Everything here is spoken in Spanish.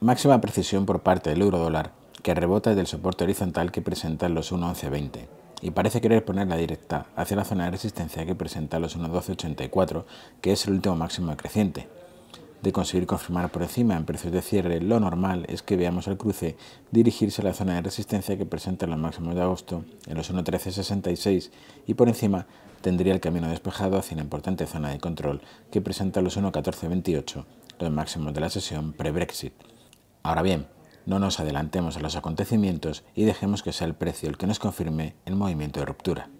Máxima precisión por parte del euro dólar, que rebota desde el soporte horizontal que presentan los 1.1120 y parece querer ponerla directa hacia la zona de resistencia que presenta los 1.1284, que es el último máximo creciente. De conseguir confirmar por encima en precios de cierre, lo normal es que veamos el cruce dirigirse a la zona de resistencia que presenta los máximos de agosto en los 1.1366 y por encima tendría el camino despejado hacia la importante zona de control que presenta los 1.1428, los máximos de la sesión pre-Brexit. Ahora bien, no nos adelantemos a los acontecimientos y dejemos que sea el precio el que nos confirme el movimiento de ruptura.